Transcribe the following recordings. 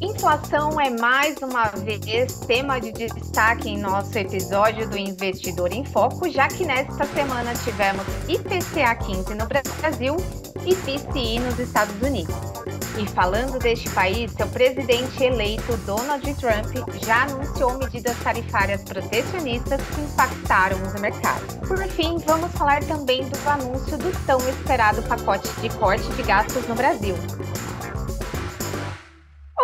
Inflação é mais uma vez tema de destaque em nosso episódio do Investidor em Foco, já que nesta semana tivemos IPCA 15 no Brasil e PCI nos Estados Unidos. E falando deste país, seu presidente eleito Donald Trump já anunciou medidas tarifárias protecionistas que impactaram os mercados. Por fim, vamos falar também do anúncio do tão esperado pacote de corte de gastos no Brasil.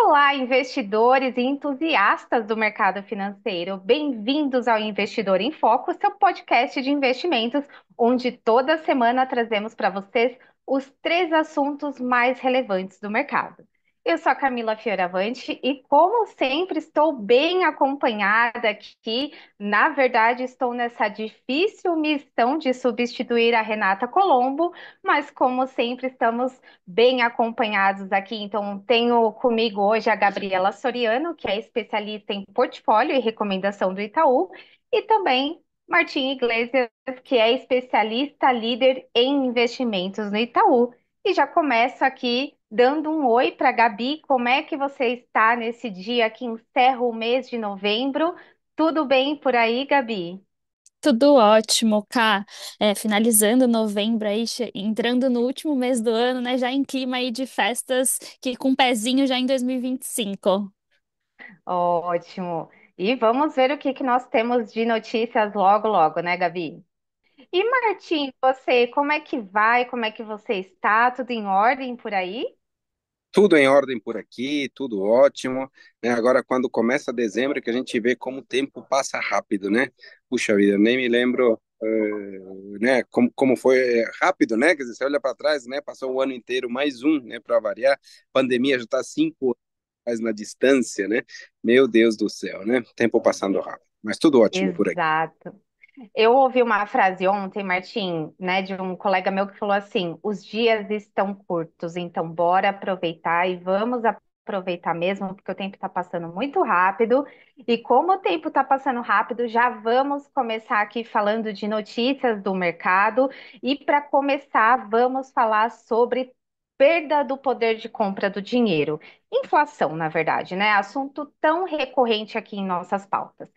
Olá, investidores e entusiastas do mercado financeiro. Bem-vindos ao Investidor em Foco, seu podcast de investimentos, onde toda semana trazemos para vocês os três assuntos mais relevantes do mercado. Eu sou a Camila Fioravante e, como sempre, estou bem acompanhada aqui. Na verdade, estou nessa difícil missão de substituir a Renata Colombo, mas, como sempre, estamos bem acompanhados aqui. Então, tenho comigo hoje a Gabriela Soriano, que é especialista em portfólio e recomendação do Itaú, e também Martim Iglesias, que é especialista líder em investimentos no Itaú. E já começo aqui dando um oi para Gabi. Como é que você está nesse dia que encerra o mês de novembro? Tudo bem por aí, Gabi? Tudo ótimo, Cá. É, finalizando novembro aí, entrando no último mês do ano, né? Já em clima aí de festas, que com um pezinho já em 2025. Ótimo. E vamos ver o que que nós temos de notícias logo, logo, né, Gabi? E Martim, você, como é que vai? Como é que você está? Tudo em ordem por aí? Tudo em ordem por aqui, tudo ótimo, né? Agora, quando começa dezembro, que a gente vê como o tempo passa rápido, né? Puxa vida, eu nem me lembro, eh, né? Como, como foi eh, rápido, né? Quer dizer, você olha para trás, né? Passou o ano inteiro, mais um, né? Para variar, pandemia já está cinco anos na distância, né? Meu Deus do céu, né? Tempo passando rápido, mas tudo ótimo por aqui. Exato. Eu ouvi uma frase ontem, Martim, né, de um colega meu que falou assim: os dias estão curtos, então bora aproveitar e vamos aproveitar mesmo, porque o tempo está passando muito rápido. E como o tempo está passando rápido, já vamos começar aqui falando de notícias do mercado. E para começar, vamos falar sobre perda do poder de compra do dinheiro. Inflação, na verdade, né? Assunto tão recorrente aqui em nossas pautas.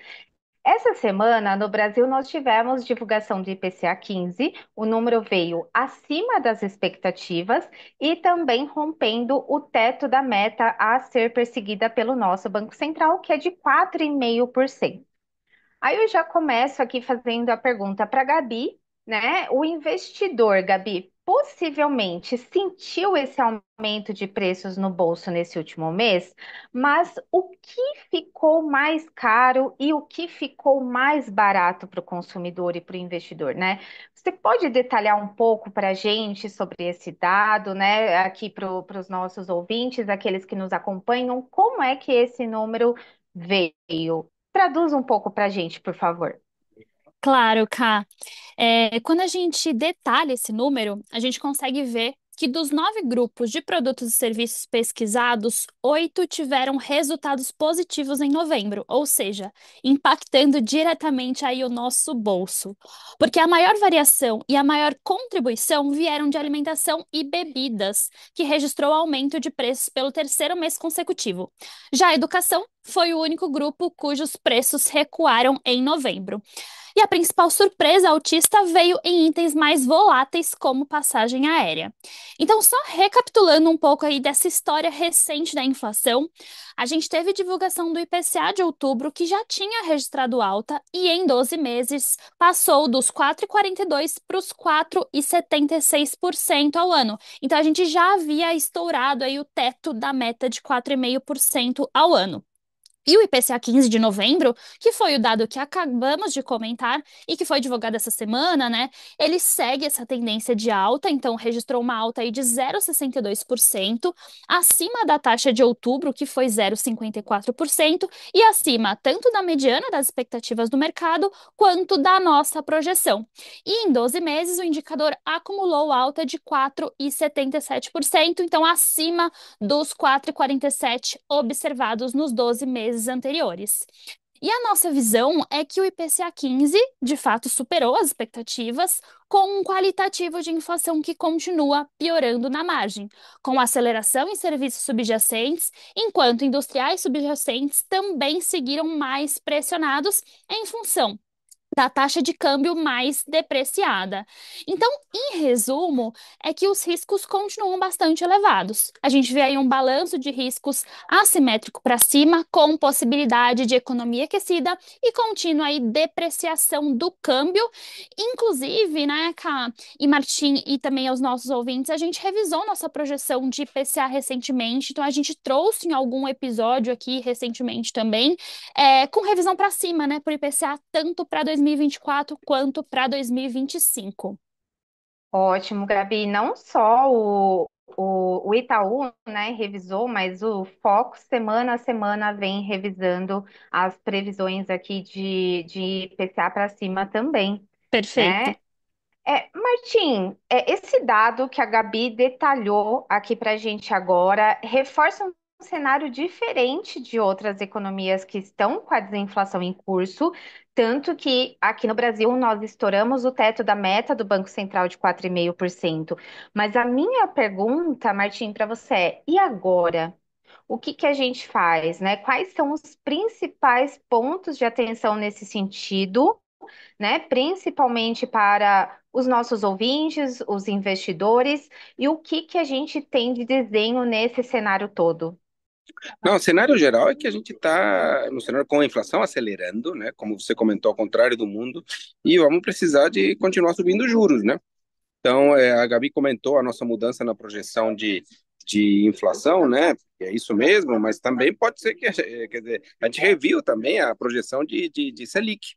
Essa semana, no Brasil, nós tivemos divulgação do IPCA 15, o número veio acima das expectativas e também rompendo o teto da meta a ser perseguida pelo nosso Banco Central, que é de 4,5%. Aí eu já começo aqui fazendo a pergunta para a Gabi, né? O investidor, Gabi, possivelmente sentiu esse aumento de preços no bolso nesse último mês, mas o que ficou mais caro e o que ficou mais barato para o consumidor e para o investidor, né? Você pode detalhar um pouco para a gente sobre esse dado, né? Aqui para os nossos ouvintes, aqueles que nos acompanham, como é que esse número veio? Traduz um pouco para a gente, por favor. Claro, Ká. É, quando a gente detalha esse número, a gente consegue ver que dos nove grupos de produtos e serviços pesquisados, oito tiveram resultados positivos em novembro, ou seja, impactando diretamente aí o nosso bolso. Porque a maior variação e a maior contribuição vieram de alimentação e bebidas, que registrou aumento de preços pelo terceiro mês consecutivo. Já a educação foi o único grupo cujos preços recuaram em novembro. E a principal surpresa autista veio em itens mais voláteis, como passagem aérea. Então, só recapitulando um pouco aí dessa história recente da inflação, a gente teve divulgação do IPCA de outubro, que já tinha registrado alta e em 12 meses passou dos 4,42% para os 4,76% ao ano. Então, a gente já havia estourado aí o teto da meta de 4,5% ao ano e o IPCA 15 de novembro, que foi o dado que acabamos de comentar e que foi divulgado essa semana, né? Ele segue essa tendência de alta, então registrou uma alta aí de 0,62%, acima da taxa de outubro, que foi 0,54%, e acima tanto da mediana das expectativas do mercado quanto da nossa projeção. E em 12 meses, o indicador acumulou alta de 4,77%, então acima dos 4,47% observados nos 12 meses meses anteriores. E a nossa visão é que o IPCA 15, de fato, superou as expectativas, com um qualitativo de inflação que continua piorando na margem, com aceleração em serviços subjacentes, enquanto industriais subjacentes também seguiram mais pressionados em função da taxa de câmbio mais depreciada. Então, em resumo, é que os riscos continuam bastante elevados. A gente vê aí um balanço de riscos assimétrico para cima, com possibilidade de economia aquecida e contínua aí depreciação do câmbio. Inclusive, né, Ká e Martim e também aos nossos ouvintes, a gente revisou nossa projeção de IPCA recentemente, então a gente trouxe em algum episódio aqui recentemente também, é, com revisão para cima, né, por IPCA tanto para 2024 quanto para 2025. Ótimo, Gabi. Não só o, o, o Itaú né, revisou, mas o Foco, semana a semana, vem revisando as previsões aqui de, de IPCA para cima também. Perfeito. Né? É, Martim, é, esse dado que a Gabi detalhou aqui para a gente agora reforça um um cenário diferente de outras economias que estão com a desinflação em curso, tanto que aqui no Brasil nós estouramos o teto da meta do Banco Central de 4,5%. Mas a minha pergunta, Martim, para você é: e agora? O que que a gente faz, né? Quais são os principais pontos de atenção nesse sentido? né? Principalmente para os nossos ouvintes, os investidores, e o que que a gente tem de desenho nesse cenário todo? Não, o cenário geral é que a gente está no cenário com a inflação acelerando, né? Como você comentou, ao contrário do mundo, e vamos precisar de continuar subindo juros, né? Então, é, a Gabi comentou a nossa mudança na projeção de, de inflação, né? É isso mesmo, mas também pode ser que, quer dizer, a gente reviu também a projeção de, de, de Selic,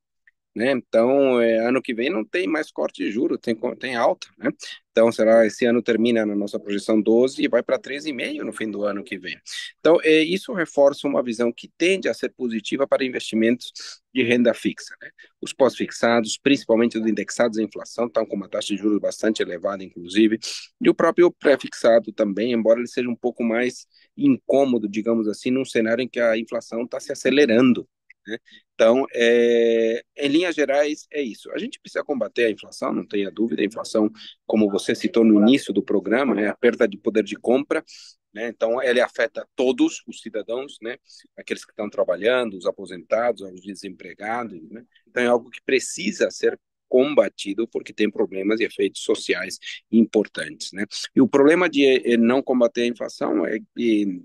né? Então, é, ano que vem não tem mais corte de juros, tem, tem alta, né? Então, será esse ano termina na nossa projeção 12 e vai para 13,5 no fim do ano que vem. Então, é, isso reforça uma visão que tende a ser positiva para investimentos de renda fixa. Né? Os pós-fixados, principalmente os indexados à inflação, estão com uma taxa de juros bastante elevada, inclusive, e o próprio pré-fixado também, embora ele seja um pouco mais incômodo, digamos assim, num cenário em que a inflação está se acelerando. Né? Então, é, em linhas gerais, é isso. A gente precisa combater a inflação, não tenha dúvida. A inflação, como você citou no início do programa, é a perda de poder de compra. Né? Então, ela afeta todos os cidadãos, né? aqueles que estão trabalhando, os aposentados, os desempregados. Né? Então, é algo que precisa ser combatido porque tem problemas e efeitos sociais importantes, né? E o problema de eh, não combater a inflação é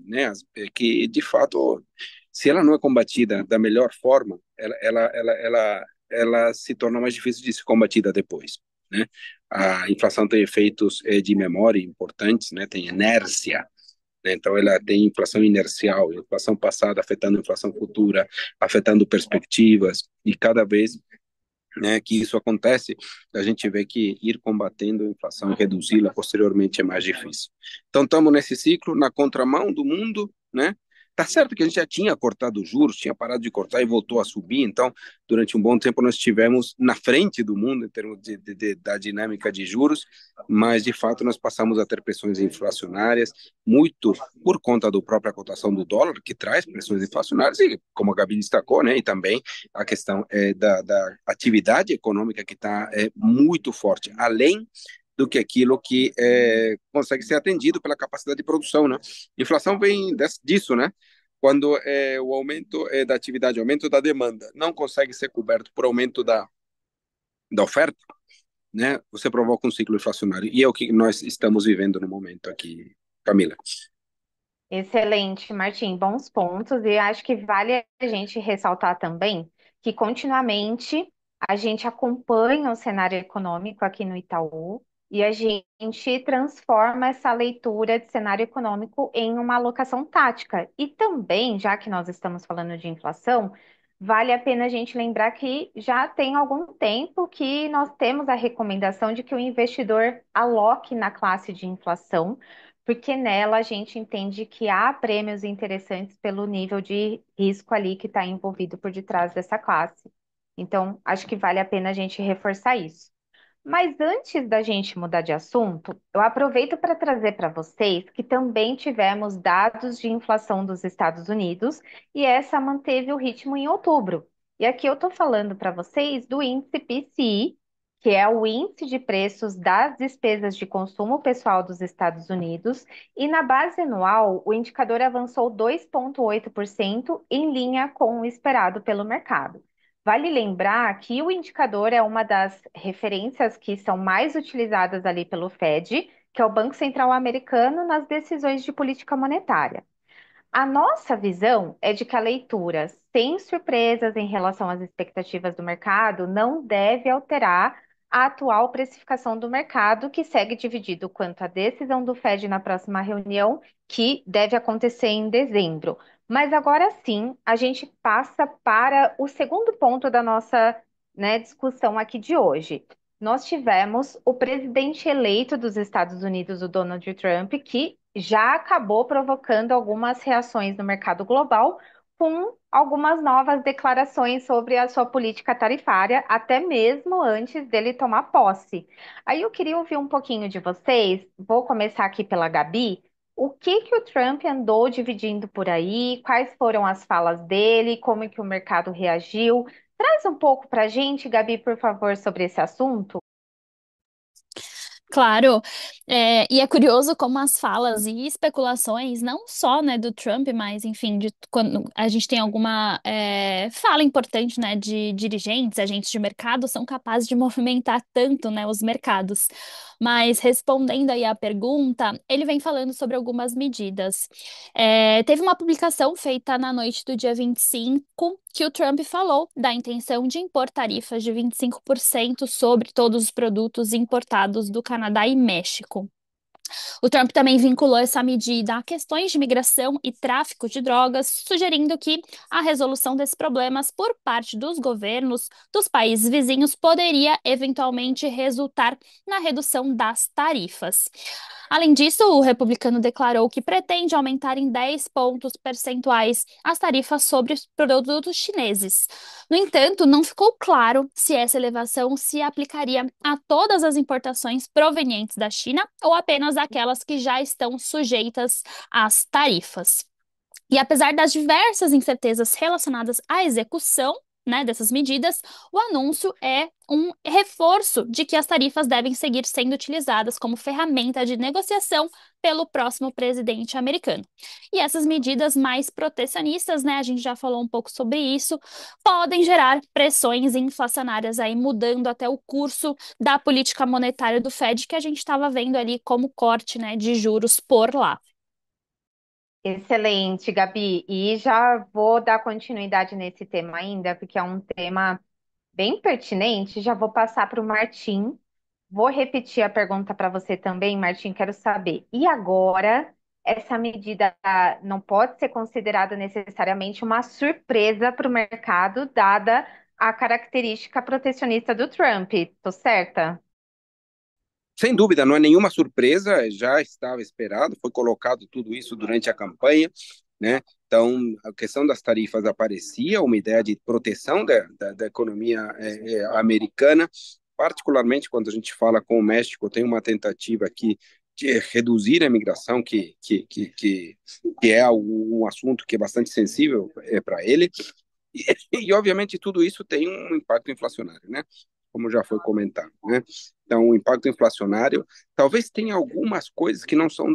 né, é que de fato se ela não é combatida da melhor forma, ela, ela, ela, ela, ela se torna mais difícil de ser combatida depois. Né? A inflação tem efeitos eh, de memória importantes, né? tem inércia, né? então ela tem inflação inercial, inflação passada afetando inflação futura, afetando perspectivas, e cada vez né, que isso acontece, a gente vê que ir combatendo a inflação e reduzi-la posteriormente é mais difícil. Então, estamos nesse ciclo, na contramão do mundo, né, Tá certo que a gente já tinha cortado os juros, tinha parado de cortar e voltou a subir, então, durante um bom tempo nós estivemos na frente do mundo em termos de, de, de, da dinâmica de juros, mas de fato nós passamos a ter pressões inflacionárias, muito por conta da própria cotação do dólar, que traz pressões inflacionárias, e como a Gabi destacou, né, e também a questão é, da, da atividade econômica que está é, muito forte, além do que aquilo que é, consegue ser atendido pela capacidade de produção, né? Inflação vem desse, disso, né? quando é, o aumento é, da atividade, aumento da demanda, não consegue ser coberto por aumento da, da oferta, né, você provoca um ciclo inflacionário. E é o que nós estamos vivendo no momento aqui, Camila. Excelente, Martim, bons pontos. E acho que vale a gente ressaltar também que continuamente a gente acompanha o cenário econômico aqui no Itaú. E a gente transforma essa leitura de cenário econômico em uma alocação tática. E também, já que nós estamos falando de inflação, vale a pena a gente lembrar que já tem algum tempo que nós temos a recomendação de que o investidor aloque na classe de inflação, porque nela a gente entende que há prêmios interessantes pelo nível de risco ali que está envolvido por detrás dessa classe. Então, acho que vale a pena a gente reforçar isso. Mas antes da gente mudar de assunto, eu aproveito para trazer para vocês que também tivemos dados de inflação dos Estados Unidos e essa manteve o ritmo em outubro. E aqui eu estou falando para vocês do índice PCI, que é o índice de preços das despesas de consumo pessoal dos Estados Unidos, e na base anual o indicador avançou 2,8% em linha com o esperado pelo mercado. Vale lembrar que o indicador é uma das referências que são mais utilizadas ali pelo Fed, que é o Banco Central Americano, nas decisões de política monetária. A nossa visão é de que a leitura, sem surpresas em relação às expectativas do mercado, não deve alterar a atual precificação do mercado, que segue dividido quanto à decisão do Fed na próxima reunião, que deve acontecer em dezembro, mas agora sim, a gente passa para o segundo ponto da nossa, né, discussão aqui de hoje. Nós tivemos o presidente eleito dos Estados Unidos, o Donald Trump, que já acabou provocando algumas reações no mercado global com algumas novas declarações sobre a sua política tarifária, até mesmo antes dele tomar posse. Aí eu queria ouvir um pouquinho de vocês. Vou começar aqui pela Gabi. O que que o Trump andou dividindo por aí? Quais foram as falas dele? Como que o mercado reagiu? Traz um pouco para a gente, Gabi, por favor, sobre esse assunto. Claro, é, e é curioso como as falas e especulações, não só né, do Trump, mas enfim, de, quando a gente tem alguma é, fala importante né, de dirigentes, agentes de mercado, são capazes de movimentar tanto né, os mercados. Mas respondendo aí à pergunta, ele vem falando sobre algumas medidas. É, teve uma publicação feita na noite do dia 25 que o Trump falou da intenção de impor tarifas de 25% sobre todos os produtos importados do Canadá e México. O Trump também vinculou essa medida a questões de migração e tráfico de drogas, sugerindo que a resolução desses problemas por parte dos governos dos países vizinhos poderia eventualmente resultar na redução das tarifas. Além disso, o republicano declarou que pretende aumentar em 10 pontos percentuais as tarifas sobre produtos chineses. No entanto, não ficou claro se essa elevação se aplicaria a todas as importações provenientes da China ou apenas aquelas que já estão sujeitas às tarifas. E apesar das diversas incertezas relacionadas à execução, né, dessas medidas, o anúncio é um reforço de que as tarifas devem seguir sendo utilizadas como ferramenta de negociação pelo próximo presidente americano. E essas medidas mais protecionistas, né, a gente já falou um pouco sobre isso, podem gerar pressões inflacionárias aí mudando até o curso da política monetária do Fed que a gente estava vendo ali como corte, né, de juros por lá. Excelente, Gabi. E já vou dar continuidade nesse tema ainda, porque é um tema bem pertinente. Já vou passar para o Martim. Vou repetir a pergunta para você também, Martim. Quero saber. E agora, essa medida não pode ser considerada necessariamente uma surpresa para o mercado, dada a característica protecionista do Trump. Tô certa? Sem dúvida, não é nenhuma surpresa, já estava esperado, foi colocado tudo isso durante a campanha, né? Então, a questão das tarifas aparecia, uma ideia de proteção da, da, da economia é, americana, particularmente quando a gente fala com o México, tem uma tentativa aqui de reduzir a imigração, que, que, que, que, é um assunto que é bastante sensível é, para ele, e, e, obviamente, tudo isso tem um impacto inflacionário, né? como já foi comentado. Né? Então, o impacto inflacionário, talvez tenha algumas coisas que não são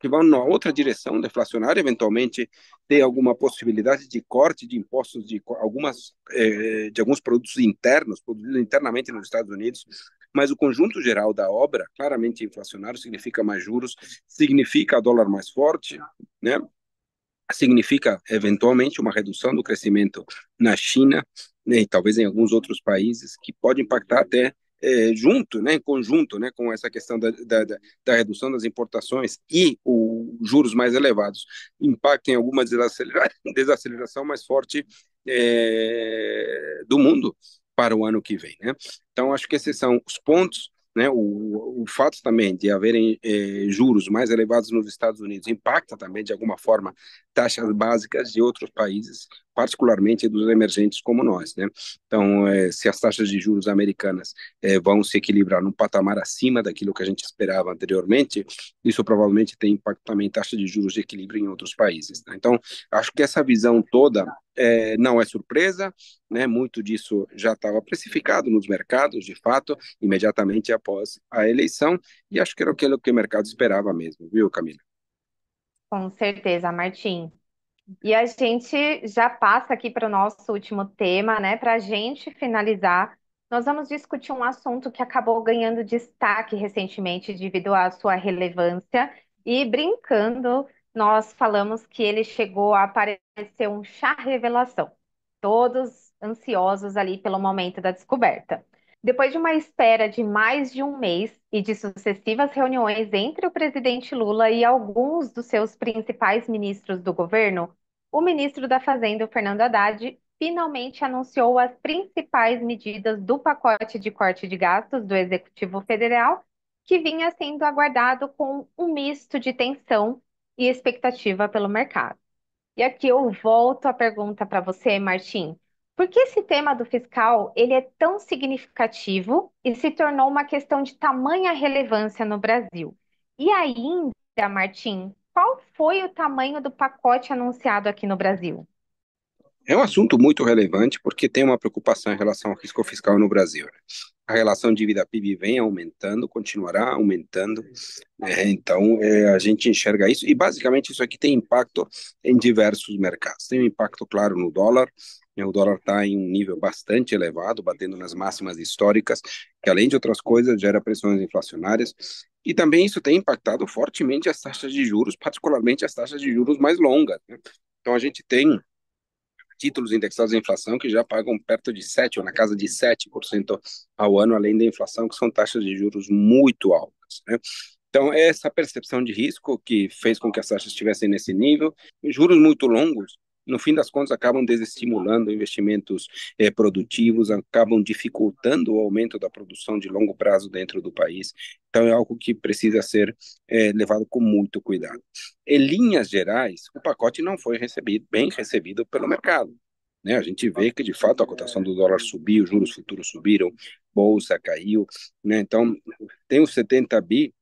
que vão numa outra direção deflacionária, eventualmente tem alguma possibilidade de corte de impostos de algumas eh, eh, de alguns produtos internos produzidos internamente nos Estados Unidos, mas o conjunto geral da obra claramente inflacionário significa mais juros, significa dólar mais forte, né? Significa eventualmente uma redução do crescimento na China, né, e talvez em alguns outros países, que pode impactar até é, junto, né, em conjunto né, com essa questão da, da, da, redução das importações e os juros mais elevados, impactem alguma desaceleração mais forte é, do mundo para o ano que vem. Né? Então, acho que esses são os pontos. Né, o, o fato também de haverem eh, juros mais elevados nos Estados Unidos impacta também de alguma forma taxas básicas de outros países, particularmente dos emergentes como nós. Né? Então, é, se as taxas de juros americanas é, vão se equilibrar num patamar acima daquilo que a gente esperava anteriormente, isso provavelmente tem impacto também em taxa de juros de equilíbrio em outros países. Né? Então, acho que essa visão toda é, não é surpresa, né? muito disso já estava precificado nos mercados, de fato, imediatamente após a eleição, e acho que era aquilo que o mercado esperava mesmo, viu, Camila? Com certeza, Martim. E a gente já passa aqui para o nosso último tema, né? Para a gente finalizar, nós vamos discutir um assunto que acabou ganhando destaque recentemente devido à sua relevância. E brincando, nós falamos que ele chegou a aparecer um chá revelação. Todos ansiosos ali pelo momento da descoberta. Depois de uma espera de mais de um mês e de sucessivas reuniões entre o presidente Lula e alguns dos seus principais ministros do governo, o ministro da Fazenda, Fernando Haddad, finalmente anunciou as principais medidas do pacote de corte de gastos do Executivo Federal, que vinha sendo aguardado com um misto de tensão e expectativa pelo mercado. E aqui eu volto a pergunta para você, Martim. Por que esse tema do fiscal ele é tão significativo e se tornou uma questão de tamanha relevância no Brasil? E ainda, Martim, qual foi o tamanho do pacote anunciado aqui no Brasil? É um assunto muito relevante porque tem uma preocupação em relação ao risco fiscal no Brasil. Né? A relação dívida PIB vem aumentando, continuará aumentando. Né? então, é, a gente enxerga isso e, basicamente, isso aqui tem impacto em diversos mercados. Tem um impacto, claro, no dólar, né, o dólar está em um nível bastante elevado, batendo nas máximas históricas, que além de outras coisas gera pressões inflacionárias. E também isso tem impactado fortemente as taxas de juros, particularmente as taxas de juros mais longas. Né? Então a gente tem títulos indexados à inflação que já pagam perto de 7, ou na casa de 7% ao ano, além da inflação, que são taxas de juros muito altas. Né? Então, é essa percepção de risco que fez com que as taxas estivessem nesse nível, juros muito longos no fim das contas, acabam desestimulando investimentos eh, produtivos, acabam dificultando o aumento da produção de longo prazo dentro do país. Então, é algo que precisa ser eh, levado com muito cuidado. Em linhas gerais, o pacote não foi recebido, bem recebido pelo mercado. Né? A gente vê que, de fato, a cotação do dólar subiu, os juros futuros subiram, bolsa caiu. Né? Então, tem os 70 bi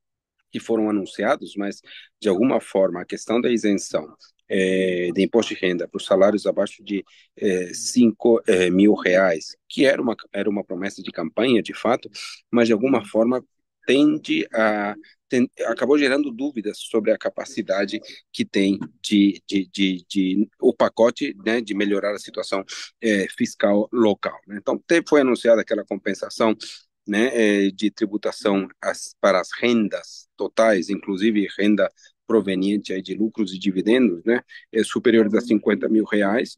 que foram anunciados, mas, de alguma forma, a questão da isenção é, de imposto de renda para os salários abaixo de 5 é, é, mil reais, que era uma, era uma promessa de campanha, de fato, mas de alguma forma tende a tem, acabou gerando dúvidas sobre a capacidade que tem de, de, de, de o pacote né, de melhorar a situação é, fiscal local. Né? Então foi anunciada aquela compensação né, é, de tributação as, para as rendas totais, inclusive renda proveniente aí de lucros e dividendos, né, é superior a 50 mil reais.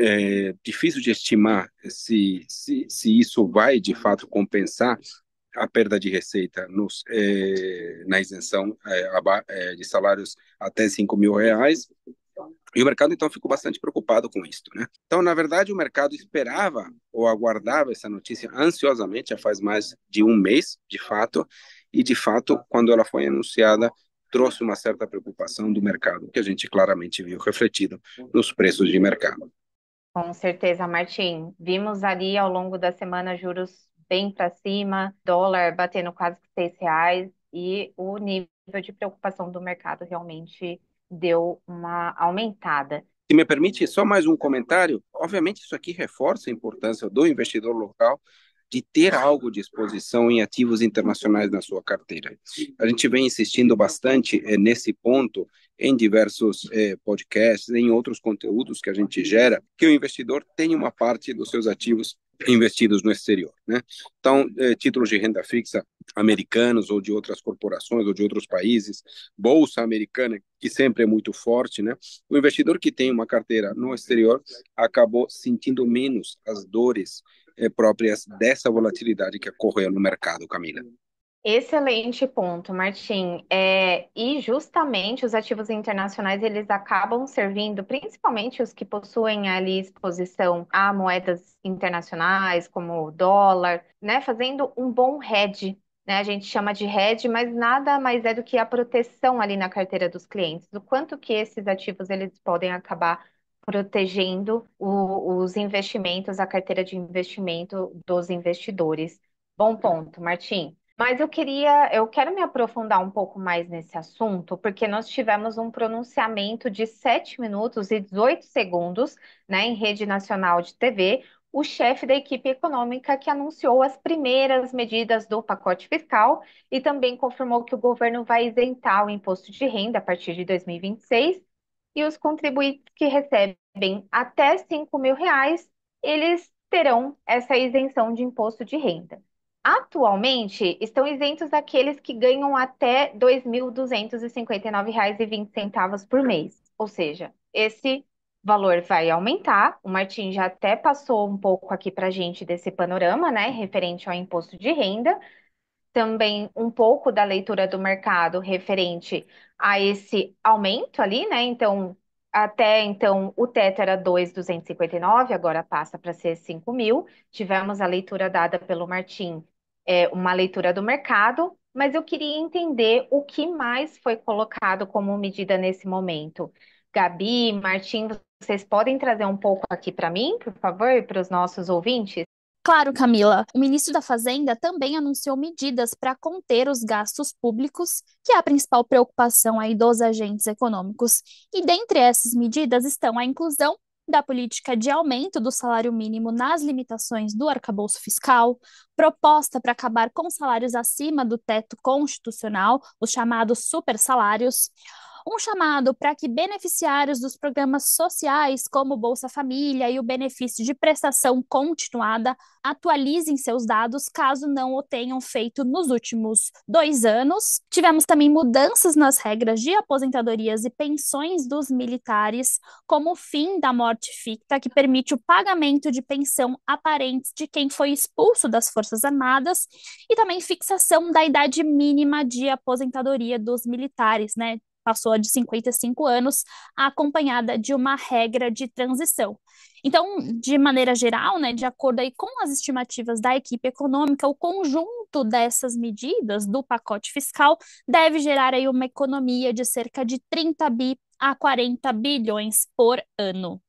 É difícil de estimar se, se, se isso vai de fato compensar a perda de receita nos, é, na isenção é, é, de salários até 5 mil reais. E o mercado, então, ficou bastante preocupado com isso. Né? Então, na verdade, o mercado esperava ou aguardava essa notícia ansiosamente, já faz mais de um mês, de fato, e, de fato, quando ela foi anunciada, trouxe uma certa preocupação do mercado, que a gente claramente viu refletida nos preços de mercado. Com certeza, Martim. Vimos ali ao longo da semana juros bem para cima, dólar batendo quase que seis reais e o nível de preocupação do mercado realmente deu uma aumentada. Se me permite só mais um comentário, obviamente isso aqui reforça a importância do investidor local de ter algo de exposição em ativos internacionais na sua carteira. A gente vem insistindo bastante eh, nesse ponto em diversos eh, podcasts, em outros conteúdos que a gente gera, que o investidor tem uma parte dos seus ativos investidos no exterior. Né? Então, é, títulos de renda fixa americanos ou de outras corporações ou de outros países, bolsa americana, que sempre é muito forte, né? o investidor que tem uma carteira no exterior acabou sentindo menos as dores é, próprias dessa volatilidade que ocorreu no mercado, Camila. Excelente ponto, Martim. É, e justamente os ativos internacionais eles acabam servindo, principalmente os que possuem ali exposição a moedas internacionais, como o dólar, né, fazendo um bom hedge. Né, a gente chama de hedge, mas nada mais é do que a proteção ali na carteira dos clientes, O quanto que esses ativos eles podem acabar protegendo o, os investimentos, a carteira de investimento dos investidores. Bom ponto, Martim. Mas eu queria, eu quero me aprofundar um pouco mais nesse assunto, porque nós tivemos um pronunciamento de 7 minutos e 18 segundos, né, em rede nacional de TV, o chefe da equipe econômica que anunciou as primeiras medidas do pacote fiscal e também confirmou que o governo vai isentar o imposto de renda a partir de 2026 e os contribuintes que recebem até 5 mil reais, eles terão essa isenção de imposto de renda. Atualmente, estão isentos aqueles que ganham até R$ 2.259,20 por mês. Ou seja, esse valor vai aumentar. O Martim já até passou um pouco aqui para a gente desse panorama, né, referente ao imposto de renda. Também um pouco da leitura do mercado referente a esse aumento ali, né? Então, até então, o teto era 2.259, agora passa para ser 5 mil. Tivemos a leitura dada pelo Martim é, uma leitura do mercado, mas eu queria entender o que mais foi colocado como medida nesse momento. Gabi, Martim, vocês podem trazer um pouco aqui para mim, por favor, e para os nossos ouvintes? Claro, Camila. O ministro da Fazenda também anunciou medidas para conter os gastos públicos, que é a principal preocupação aí dos agentes econômicos. E dentre essas medidas estão a inclusão da política de aumento do salário mínimo nas limitações do arcabouço fiscal, proposta para acabar com salários acima do teto constitucional, os chamados supersalários, um chamado para que beneficiários dos programas sociais, como Bolsa Família e o benefício de prestação continuada, atualizem seus dados caso não o tenham feito nos últimos dois anos. Tivemos também mudanças nas regras de aposentadorias e pensões dos militares, como o fim da morte ficta, que permite o pagamento de pensão a parentes de quem foi expulso das Forças Armadas, e também fixação da idade mínima de aposentadoria dos militares, né? passou de 55 anos, acompanhada de uma regra de transição. Então, de maneira geral, né, de acordo aí com as estimativas da equipe econômica, o conjunto dessas medidas do pacote fiscal deve gerar aí uma economia de cerca de 30 bi a 40 bilhões por ano.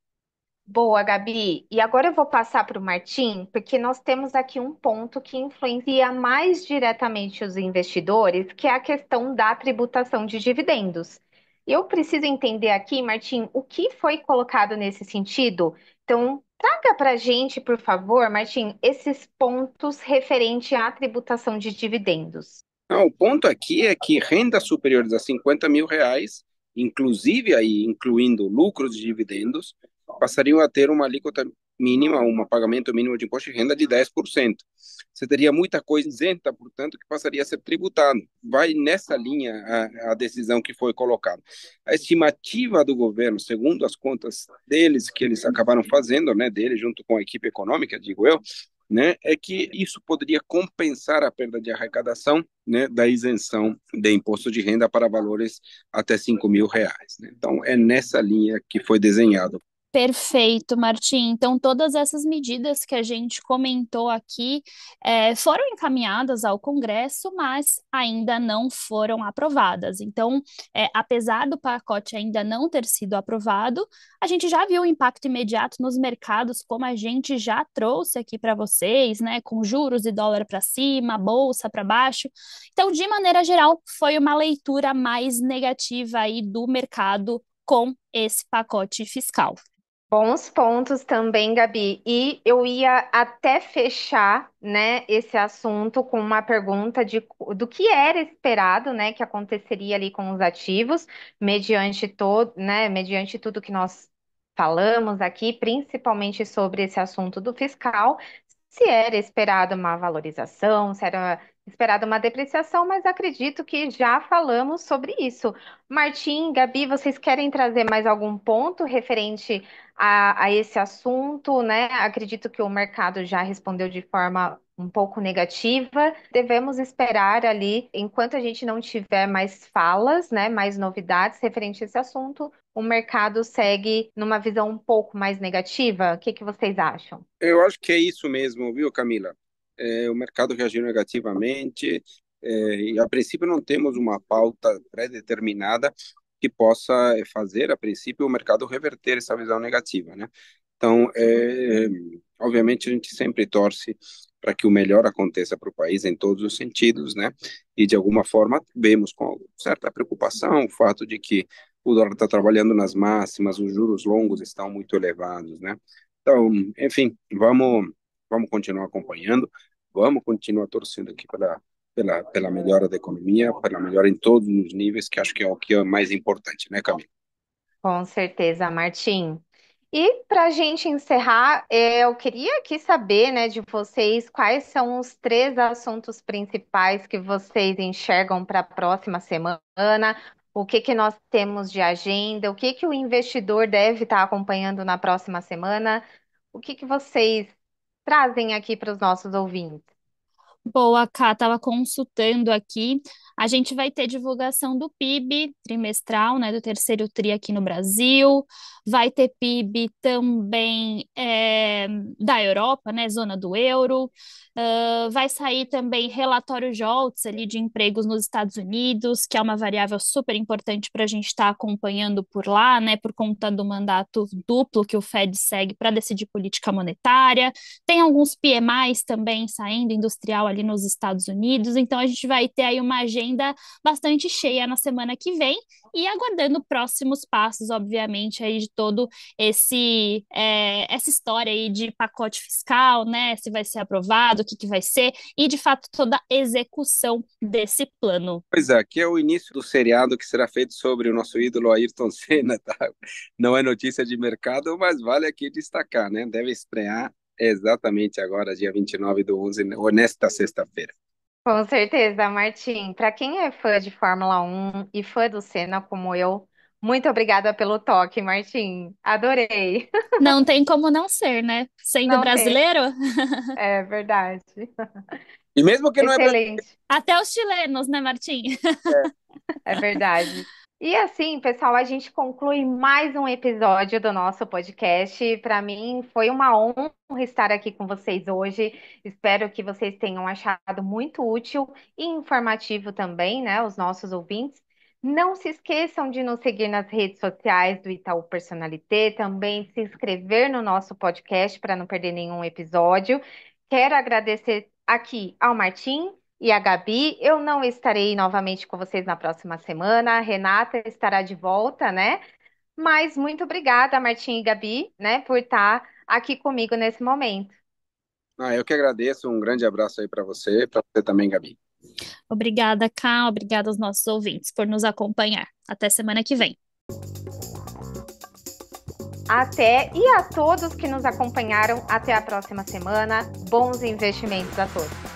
Boa, Gabi. E agora eu vou passar para o Martim, porque nós temos aqui um ponto que influencia mais diretamente os investidores, que é a questão da tributação de dividendos. Eu preciso entender aqui, Martim, o que foi colocado nesse sentido. Então, traga para a gente, por favor, Martim, esses pontos referentes à tributação de dividendos. Não, o ponto aqui é que rendas superiores a 50 mil reais, inclusive aí incluindo lucros de dividendos, passariam a ter uma alíquota mínima, um pagamento mínimo de imposto de renda de 10%. Você teria muita coisa isenta, portanto, que passaria a ser tributado. Vai nessa linha a, a decisão que foi colocada. A estimativa do governo, segundo as contas deles, que eles acabaram fazendo, né, dele junto com a equipe econômica, digo eu, né, é que isso poderia compensar a perda de arrecadação né, da isenção de imposto de renda para valores até 5 mil reais. Né? Então, é nessa linha que foi desenhado. Perfeito, Martim. Então, todas essas medidas que a gente comentou aqui é, foram encaminhadas ao Congresso, mas ainda não foram aprovadas. Então, é, apesar do pacote ainda não ter sido aprovado, a gente já viu o impacto imediato nos mercados, como a gente já trouxe aqui para vocês, né? Com juros e dólar para cima, bolsa para baixo. Então, de maneira geral, foi uma leitura mais negativa aí do mercado com esse pacote fiscal. Bons pontos também, Gabi. E eu ia até fechar, né, esse assunto com uma pergunta de, do que era esperado, né, que aconteceria ali com os ativos, mediante todo, né, mediante tudo que nós falamos aqui, principalmente sobre esse assunto do fiscal, se era esperado uma valorização, se era esperada uma depreciação, mas acredito que já falamos sobre isso. Martim, Gabi, vocês querem trazer mais algum ponto referente a, a esse assunto, né? Acredito que o mercado já respondeu de forma um pouco negativa. Devemos esperar ali, enquanto a gente não tiver mais falas, né, mais novidades referente a esse assunto, o mercado segue numa visão um pouco mais negativa. O que, que vocês acham? Eu acho que é isso mesmo, viu, Camila? é, o mercado reagiu negativamente é, e, a princípio, não temos uma pauta pré-determinada que possa é, fazer, a princípio, o mercado reverter essa visão negativa, né? Então, é, obviamente, a gente sempre torce para que o melhor aconteça para o país em todos os sentidos, né? E de alguma forma vemos com certa preocupação o fato de que o dólar está trabalhando nas máximas, os juros longos estão muito elevados, né? Então, enfim, vamos vamos continuar acompanhando, vamos continuar torcendo aqui pela, pela, pela melhora da economia, pela melhora em todos os níveis, que acho que é o que é mais importante, né, Camila? Com certeza, Martim. E para a gente encerrar, é, eu queria aqui saber, né, de vocês quais são os três assuntos principais que vocês enxergam para a próxima semana, o que que nós temos de agenda, o que que o investidor deve estar tá acompanhando na próxima semana, o que que vocês trazem aqui para os nossos ouvintes? Boa, Cá, estava consultando aqui a gente vai ter divulgação do PIB trimestral, né, do terceiro TRI aqui no Brasil, vai ter PIB também é, da Europa, né, zona do euro, uh, vai sair também relatório JOLTS ali de empregos nos Estados Unidos, que é uma variável super importante para a gente estar tá acompanhando por lá, né, por conta do mandato duplo que o Fed segue para decidir política monetária, tem alguns PMIs também saindo, industrial ali nos Estados Unidos, então a gente vai ter aí uma agenda agenda bastante cheia na semana que vem e aguardando próximos passos, obviamente, aí de todo esse é, essa história aí de pacote fiscal, né? Se vai ser aprovado, o que, que vai ser e de fato toda a execução desse plano. Pois é, aqui é o início do seriado que será feito sobre o nosso ídolo Ayrton Senna, tá? Não é notícia de mercado, mas vale aqui destacar, né? Deve estrear exatamente agora, dia 29 do 11, ou nesta sexta-feira. Com certeza, Martim. Para quem é fã de Fórmula 1 e fã do Senna como eu, muito obrigada pelo toque, Martim. Adorei. Não tem como não ser, né? Sendo Não tem, brasileiro, é verdade. E mesmo que não é brasileiro, Excelente, até os chilenos, né, Martim? é, é verdade. E assim, pessoal, a gente conclui mais um episódio do nosso podcast. Para mim foi uma honra estar aqui com vocês hoje. Espero que vocês tenham achado muito útil e informativo também, né, os nossos ouvintes. Não se esqueçam de nos seguir nas redes sociais do Itaú Personalité, também se inscrever no nosso podcast para não perder nenhum episódio. Quero agradecer aqui ao Martim e a Gabi. Eu não estarei novamente com vocês na próxima semana. A Renata estará de volta, né? Mas muito obrigada, Martim e Gabi, né, por estar aqui comigo nesse momento. Ah, eu que agradeço. Um grande abraço aí para você, para você também, Gabi. Obrigada, Cal. Obrigada aos nossos ouvintes por nos acompanhar. Até semana que vem. Até e a todos que nos acompanharam. Até a próxima semana. Bons investimentos a todos.